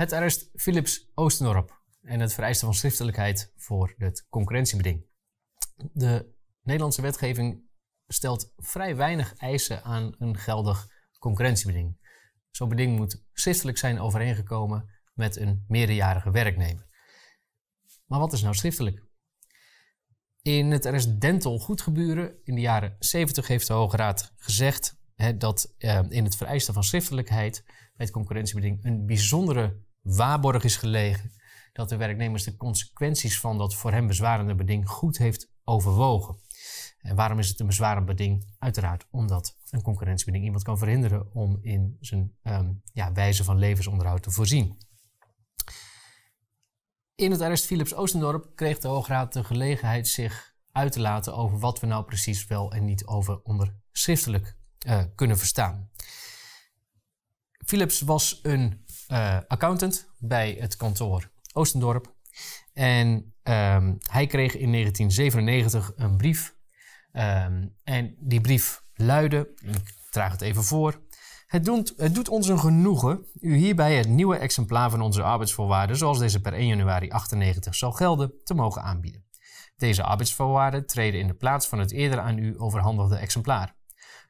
Het arrest Philips Oostendorp en het vereisten van schriftelijkheid voor het concurrentiebeding. De Nederlandse wetgeving stelt vrij weinig eisen aan een geldig concurrentiebeding. Zo'n beding moet schriftelijk zijn overeengekomen met een meerderjarige werknemer. Maar wat is nou schriftelijk? In het arrest Dentel Goedgeburen in de jaren 70 heeft de Hoge Raad gezegd hè, dat eh, in het vereisten van schriftelijkheid bij het concurrentiebeding een bijzondere waarborg is gelegen dat de werknemers de consequenties van dat voor hem bezwarende beding goed heeft overwogen. En waarom is het een bezwarend beding? Uiteraard omdat een concurrentiebeding iemand kan verhinderen om in zijn ehm, ja, wijze van levensonderhoud te voorzien. In het arrest Philips Oostendorp kreeg de Hoograad de gelegenheid zich uit te laten over wat we nou precies wel en niet over onder eh, kunnen verstaan. Philips was een eh, accountant bij het kantoor Oostendorp. En ehm, hij kreeg in 1997 een brief. Ehm, en die brief luidde, ik draag het even voor. Het doet, het doet ons een genoegen u hierbij het nieuwe exemplaar van onze arbeidsvoorwaarden, zoals deze per 1 januari 98 zal gelden, te mogen aanbieden. Deze arbeidsvoorwaarden treden in de plaats van het eerder aan u overhandigde exemplaar.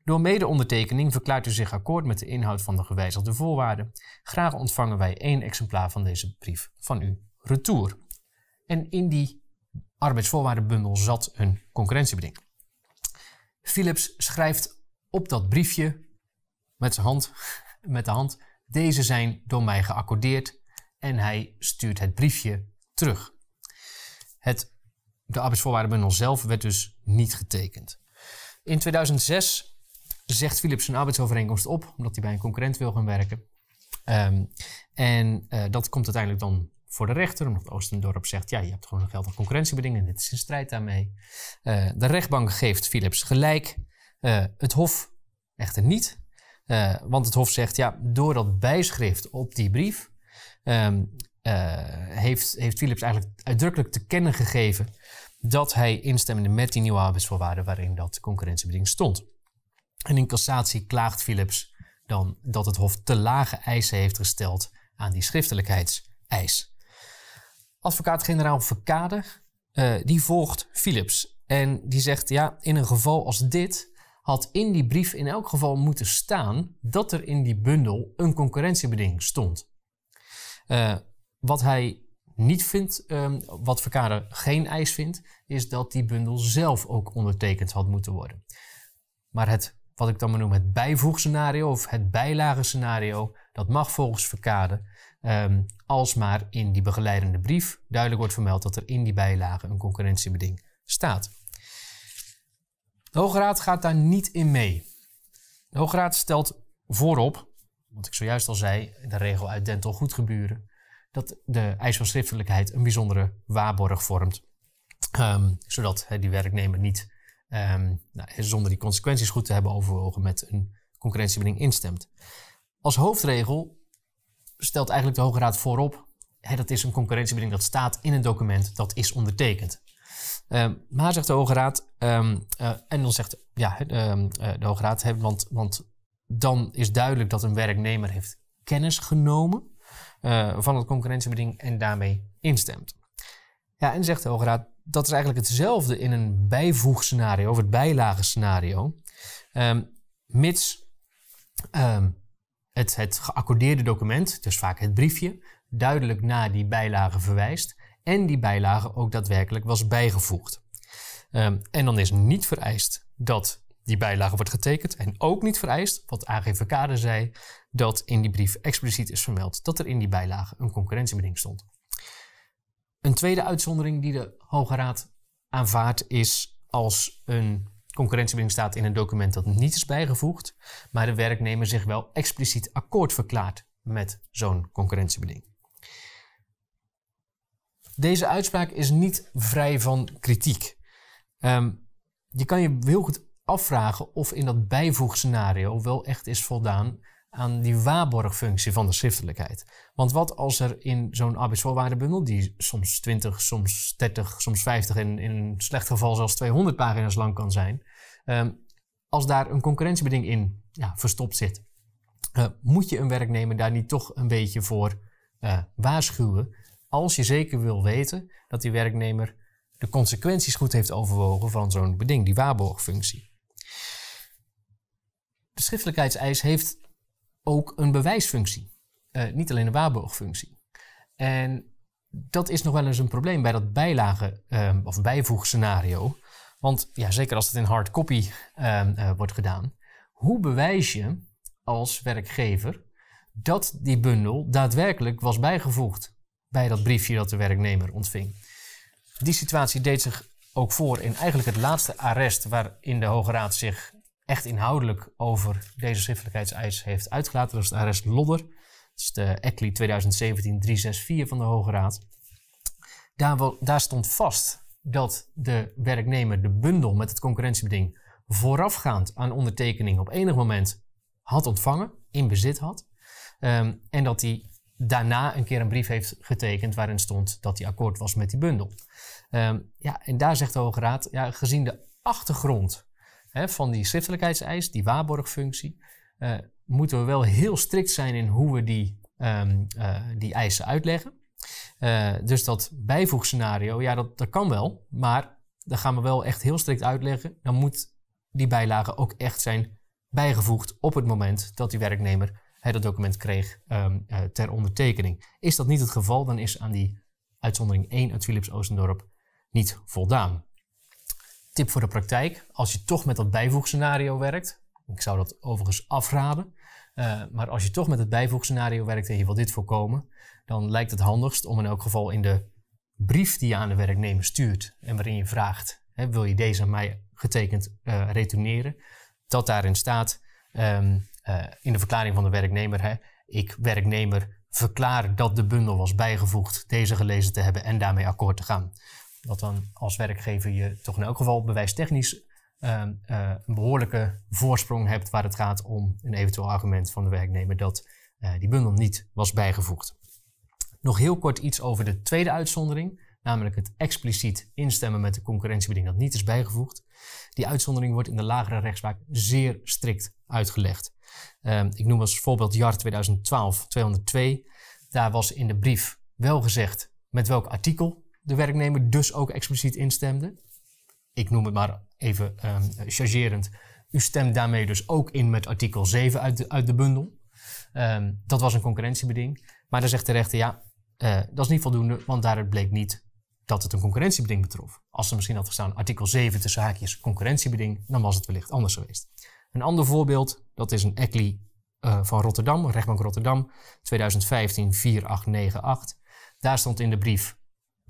Door medeondertekening verklaart u zich akkoord met de inhoud van de gewijzigde voorwaarden. Graag ontvangen wij één exemplaar van deze brief van u retour. En in die arbeidsvoorwaardenbundel zat een concurrentiebeding. Philips schrijft op dat briefje met, zijn hand, met de hand: Deze zijn door mij geaccordeerd. En hij stuurt het briefje terug. Het, de arbeidsvoorwaardenbundel zelf werd dus niet getekend. In 2006 zegt Philips zijn arbeidsovereenkomst op, omdat hij bij een concurrent wil gaan werken. Ehm, en eh, dat komt uiteindelijk dan voor de rechter, omdat Oostendorp zegt: ja, je hebt gewoon geld geldig concurrentiebeding en dit is in strijd daarmee. Eh, de rechtbank geeft Philips gelijk, eh, het Hof echter niet. want het Hof zegt: ja, door dat bijschrift op die brief ehm, heeft, heeft Philips eigenlijk uitdrukkelijk te kennen gegeven dat hij instemde met die nieuwe arbeidsvoorwaarden waarin dat concurrentiebeding stond. En in cassatie klaagt Philips dan dat het Hof te lage eisen heeft gesteld aan die schriftelijkheidseis. Advocaat-generaal Verkade, eh, die volgt Philips. En die zegt, ja, in een geval als dit had in die brief in elk geval moeten staan dat er in die bundel een concurrentiebeding stond. Eh, wat hij niet vindt, ehm, wat Verkade geen eis vindt, is dat die bundel zelf ook ondertekend had moeten worden. Maar het wat ik dan maar noem het bijvoegscenario of het bijlagenscenario, dat mag volgens Verkade ehm, als maar in die begeleidende brief duidelijk wordt vermeld dat er in die bijlage een concurrentiebeding staat. De Hoge Raad gaat daar niet in mee. De Hoge Raad stelt voorop, wat ik zojuist al zei, de regel uit dental goedgeburen, dat de eis van schriftelijkheid een bijzondere waarborg vormt, ehm, zodat die werknemer niet Ehm, nou, zonder die consequenties goed te hebben overwogen met een concurrentiebeding instemt. Als hoofdregel stelt eigenlijk de Hoge Raad voorop, hè, dat is een concurrentiebeding dat staat in een document dat is ondertekend. Ehm, maar zegt de Hoge Raad, ehm, eh, en dan zegt ja, eh, de Hoge Raad, want, want dan is duidelijk dat een werknemer heeft kennis genomen eh, van het concurrentiebeding en daarmee instemt. Ja, en zegt de Hoge Raad, dat is eigenlijk hetzelfde in een bijvoegscenario of het bijlagenscenario. Ehm, mits ehm, het, het geaccordeerde document, dus vaak het briefje, duidelijk naar die bijlage verwijst en die bijlage ook daadwerkelijk was bijgevoegd. Ehm, en dan is niet vereist dat die bijlage wordt getekend en ook niet vereist, wat AGV Kader zei, dat in die brief expliciet is vermeld dat er in die bijlage een concurrentiebeding stond. Een tweede uitzondering die de Hoge Raad aanvaardt is als een concurrentiebeding staat in een document dat niet is bijgevoegd, maar de werknemer zich wel expliciet akkoord verklaart met zo'n concurrentiebeding. Deze uitspraak is niet vrij van kritiek. Ehm, je kan je heel goed afvragen of in dat bijvoegscenario wel echt is voldaan aan die waarborgfunctie van de schriftelijkheid. Want wat als er in zo'n arbeidsvoorwaardenbundel, die soms 20, soms 30, soms 50 en in een slecht geval zelfs 200 pagina's lang kan zijn, ehm, als daar een concurrentiebeding in ja, verstopt zit, eh, moet je een werknemer daar niet toch een beetje voor eh, waarschuwen, als je zeker wil weten dat die werknemer de consequenties goed heeft overwogen van zo'n beding, die waarborgfunctie. De schriftelijkheidseis heeft ook een bewijsfunctie. Eh, niet alleen een waarborgfunctie. En dat is nog wel eens een probleem bij dat bijlage- um, of bijvoegscenario. Want ja, zeker als het in hard copy ehm, eh, wordt gedaan, hoe bewijs je als werkgever dat die bundel daadwerkelijk was bijgevoegd bij dat briefje dat de werknemer ontving? Die situatie deed zich ook voor in eigenlijk het laatste arrest waarin de Hoge Raad zich echt inhoudelijk over deze schriftelijkheidseis heeft uitgelaten. Dat is de arrest Lodder. Dat is de ECLI 2017-364 van de Hoge Raad. Daar, daar stond vast dat de werknemer de bundel met het concurrentiebeding voorafgaand aan ondertekening op enig moment had ontvangen, in bezit had. Ehm, en dat hij daarna een keer een brief heeft getekend waarin stond dat hij akkoord was met die bundel. Ehm, ja, en daar zegt de Hoge Raad, ja, gezien de achtergrond hè, van die schriftelijkheidseis, die waarborgfunctie, eh, moeten we wel heel strikt zijn in hoe we die, ehm, eh, die eisen uitleggen. Eh, dus dat bijvoegscenario, ja, dat, kan wel, maar dan gaan we wel echt heel strikt uitleggen. Dan moet die bijlage ook echt zijn bijgevoegd op het moment dat die werknemer dat document kreeg ehm, ter ondertekening. Is dat niet het geval, dan is aan die uitzondering 1 uit Philips Oostendorp niet voldaan tip voor de praktijk, als je toch met dat bijvoegscenario werkt, ik zou dat overigens afraden, eh, maar als je toch met het bijvoegscenario werkt en je wil dit voorkomen, dan lijkt het handigst om in elk geval in de brief die je aan de werknemer stuurt en waarin je vraagt, hè, wil je deze aan mij getekend eh, retourneren, dat daarin staat ehm, eh, in de verklaring van de werknemer, hè, ik werknemer verklaar dat de bundel was bijgevoegd, deze gelezen te hebben en daarmee akkoord te gaan. Dat dan als werkgever je toch in elk geval bewijstechnisch uh, een behoorlijke voorsprong hebt waar het gaat om een eventueel argument van de werknemer dat eh, die bundel niet was bijgevoegd. Nog heel kort iets over de tweede uitzondering, namelijk het expliciet instemmen met de concurrentiebeding dat niet is bijgevoegd. Die uitzondering wordt in de lagere rechtspraak zeer strikt uitgelegd. Ehm, ik noem als voorbeeld JAR 2012-202. Daar was in de brief wel gezegd met welk artikel de werknemer dus ook expliciet instemde. Ik noem het maar even um, chargerend. U stemt daarmee dus ook in met artikel 7 uit de, uit de bundel. Ehm, dat was een concurrentiebeding. Maar dan zegt de rechter, ja, eh, dat is niet voldoende, want daaruit bleek niet dat het een concurrentiebeding betrof. Als er misschien had gestaan artikel 7 tussen haakjes concurrentiebeding, dan was het wellicht anders geweest. Een ander voorbeeld, dat is een ECLI eh, van Rotterdam, rechtbank Rotterdam, 2015-4898. Daar stond in de brief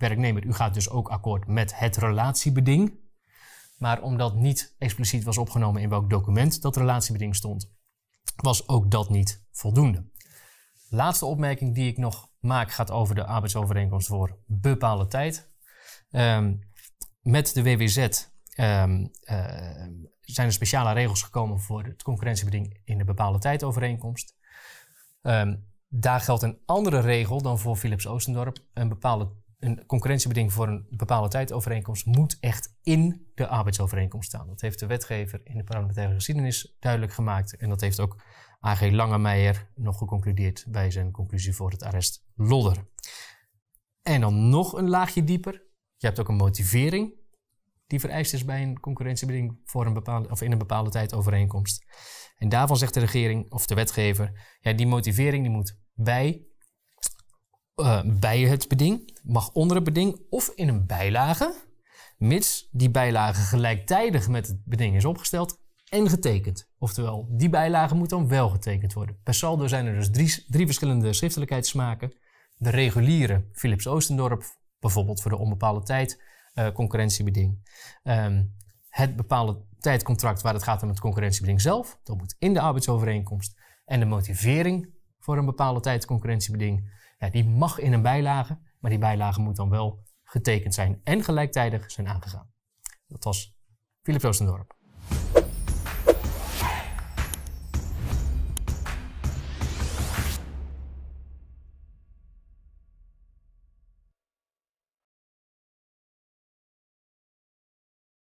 werknemer, u gaat dus ook akkoord met het relatiebeding. Maar omdat niet expliciet was opgenomen in welk document dat relatiebeding stond, was ook dat niet voldoende. Laatste opmerking die ik nog maak gaat over de arbeidsovereenkomst voor bepaalde tijd. Ehm, met de WWZ ehm, eh, zijn er speciale regels gekomen voor het concurrentiebeding in de bepaalde tijdovereenkomst. Ehm, daar geldt een andere regel dan voor Philips Oostendorp. Een bepaalde een concurrentiebeding voor een bepaalde tijdovereenkomst moet echt in de arbeidsovereenkomst staan. Dat heeft de wetgever in de parlementaire geschiedenis duidelijk gemaakt. En dat heeft ook AG Langemeijer nog geconcludeerd bij zijn conclusie voor het arrest Lodder. En dan nog een laagje dieper. Je hebt ook een motivering die vereist is bij een concurrentiebeding voor een bepaalde, of in een bepaalde tijdovereenkomst. En daarvan zegt de regering of de wetgever, ja, die motivering die moet bij eh, bij het beding, mag onder het beding of in een bijlage, mits die bijlage gelijktijdig met het beding is opgesteld en getekend. Oftewel, die bijlage moet dan wel getekend worden. Per saldo zijn er dus drie, drie verschillende schriftelijkheidssmaken. De reguliere Philips Oostendorp, bijvoorbeeld voor de onbepaalde tijd eh, concurrentiebeding. Ehm, het bepaalde tijdcontract waar het gaat om het concurrentiebeding zelf, dat moet in de arbeidsovereenkomst. En de motivering voor een bepaalde tijd concurrentiebeding, die mag in een bijlage, maar die bijlage moet dan wel getekend zijn en gelijktijdig zijn aangegaan. Dat was Philip Roosendorp.